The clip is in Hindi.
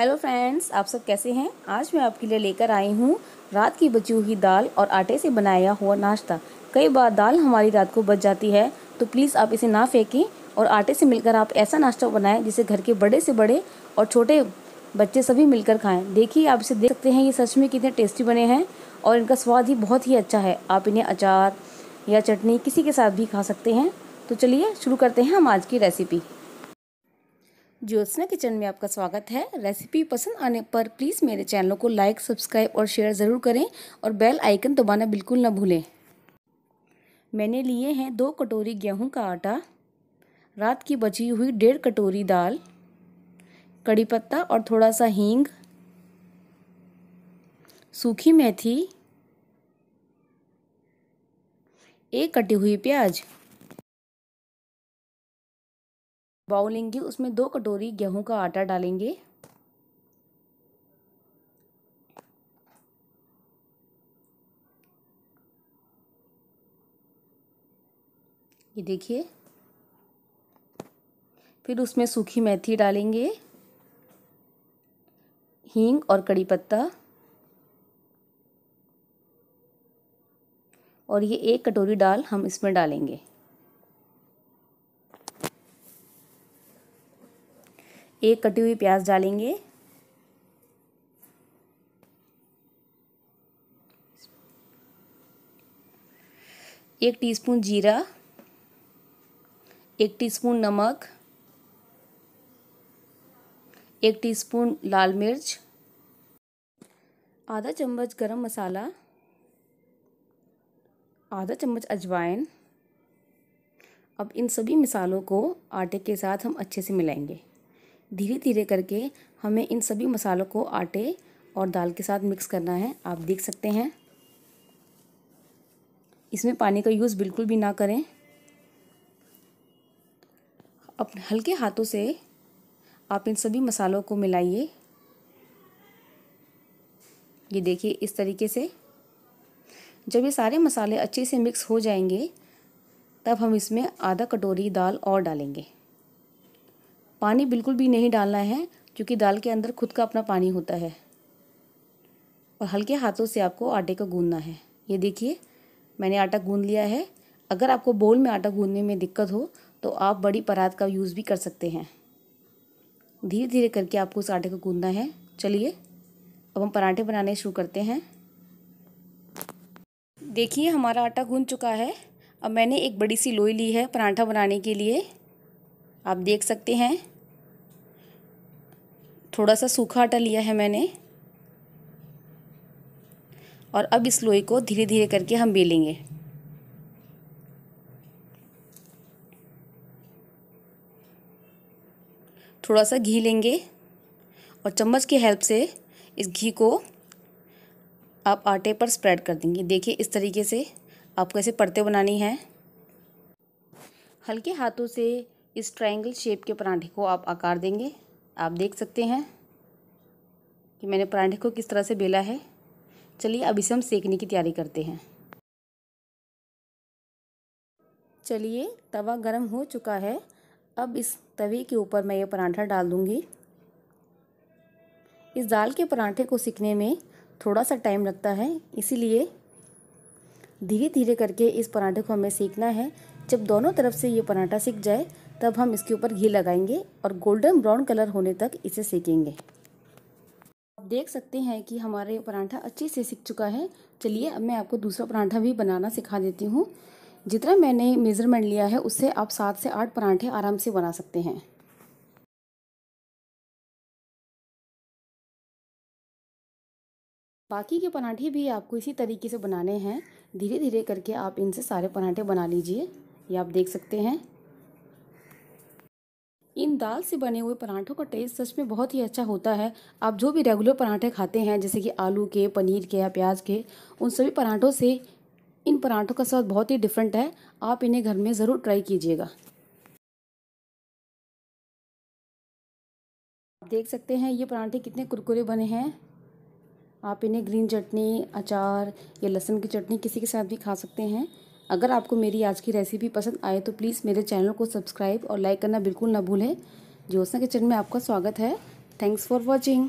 हेलो फ्रेंड्स आप सब कैसे हैं आज मैं आपके लिए लेकर आई हूँ रात की बची हुई दाल और आटे से बनाया हुआ नाश्ता कई बार दाल हमारी रात को बच जाती है तो प्लीज़ आप इसे ना फेंकें और आटे से मिलकर आप ऐसा नाश्ता बनाएं जिसे घर के बड़े से बड़े और छोटे बच्चे सभी मिलकर खाएं देखिए आप इसे देख सकते हैं ये सच में कितने टेस्टी बने हैं और इनका स्वाद ही बहुत ही अच्छा है आप इन्हें अचार या चटनी किसी के साथ भी खा सकते हैं तो चलिए शुरू करते हैं हम आज की रेसिपी ज्योत्सना किचन में आपका स्वागत है रेसिपी पसंद आने पर प्लीज़ मेरे चैनल को लाइक सब्सक्राइब और शेयर ज़रूर करें और बेल आइकन दबाना बिल्कुल ना भूलें मैंने लिए हैं दो कटोरी गेहूं का आटा रात की बची हुई डेढ़ कटोरी दाल कड़ी पत्ता और थोड़ा सा हींग सूखी मेथी एक कटी हुई प्याज बाउल लेंगे उसमें दो कटोरी गेहूं का आटा डालेंगे ये देखिए फिर उसमें सूखी मेथी डालेंगे हींग और कड़ी पत्ता और ये एक कटोरी डाल हम इसमें डालेंगे एक कटी हुई प्याज डालेंगे एक टीस्पून जीरा एक टीस्पून नमक एक टीस्पून लाल मिर्च आधा चम्मच गरम मसाला आधा चम्मच अजवाइन अब इन सभी मिसालों को आटे के साथ हम अच्छे से मिलाएंगे धीरे धीरे करके हमें इन सभी मसालों को आटे और दाल के साथ मिक्स करना है आप देख सकते हैं इसमें पानी का यूज़ बिल्कुल भी ना करें अपने हल्के हाथों से आप इन सभी मसालों को मिलाइए ये देखिए इस तरीके से जब ये सारे मसाले अच्छे से मिक्स हो जाएंगे तब हम इसमें आधा कटोरी दाल और डालेंगे पानी बिल्कुल भी नहीं डालना है क्योंकि दाल के अंदर खुद का अपना पानी होता है और हल्के हाथों से आपको आटे को गूंदना है ये देखिए मैंने आटा गूंद लिया है अगर आपको बोल में आटा गूंदने में दिक्कत हो तो आप बड़ी परात का यूज़ भी कर सकते हैं धीरे धीरे करके आपको उस आटे को गूंदना है चलिए अब हम पराठे बनाने शुरू करते हैं देखिए हमारा आटा गूंद चुका है अब मैंने एक बड़ी सी लोई ली है पराठा बनाने के लिए आप देख सकते हैं थोड़ा सा सूखा आटा लिया है मैंने और अब इस लोई को धीरे धीरे करके हम बेलेंगे थोड़ा सा घी लेंगे और चम्मच की हेल्प से इस घी को आप आटे पर स्प्रेड कर देंगे देखिए इस तरीके से आपको ऐसे परतें बनानी हैं हल्के हाथों से इस ट्रायंगल शेप के पराठे को आप आकार देंगे आप देख सकते हैं कि मैंने पराठे को किस तरह से बेला है चलिए अब इसे हम सेकने की तैयारी करते हैं चलिए तवा गरम हो चुका है अब इस तवे के ऊपर मैं ये पराठा डाल दूँगी इस दाल के पराठे को सीखने में थोड़ा सा टाइम लगता है इसीलिए धीरे धीरे करके इस पराठे को हमें सीखना है जब दोनों तरफ से ये पराठा सीख जाए तब हम इसके ऊपर घी लगाएंगे और गोल्डन ब्राउन कलर होने तक इसे सेकेंगे आप देख सकते हैं कि हमारे परांठा अच्छे से सीख चुका है चलिए अब मैं आपको दूसरा परांठा भी बनाना सिखा देती हूँ जितना मैंने मेज़रमेंट लिया है उससे आप सात से आठ परांठे आराम से बना सकते हैं बाकी के पराठे भी आपको इसी तरीके से बनाने हैं धीरे धीरे करके आप इनसे सारे पराठे बना लीजिए ये आप देख सकते हैं इन दाल से बने हुए पराठों का टेस्ट सच में बहुत ही अच्छा होता है आप जो भी रेगुलर पराठे खाते हैं जैसे कि आलू के पनीर के या प्याज के उन सभी पराठों से इन पराठों का स्वाद बहुत ही डिफरेंट है आप इन्हें घर में ज़रूर ट्राई कीजिएगा आप देख सकते हैं ये पराठे कितने कुरकुरे बने हैं आप इन्हें ग्रीन चटनी अचार या लहसुन की चटनी किसी के साथ भी खा सकते हैं अगर आपको मेरी आज की रेसिपी पसंद आए तो प्लीज़ मेरे चैनल को सब्सक्राइब और लाइक करना बिल्कुल ना भूलें जोसना किचन में आपका स्वागत है थैंक्स फॉर वॉचिंग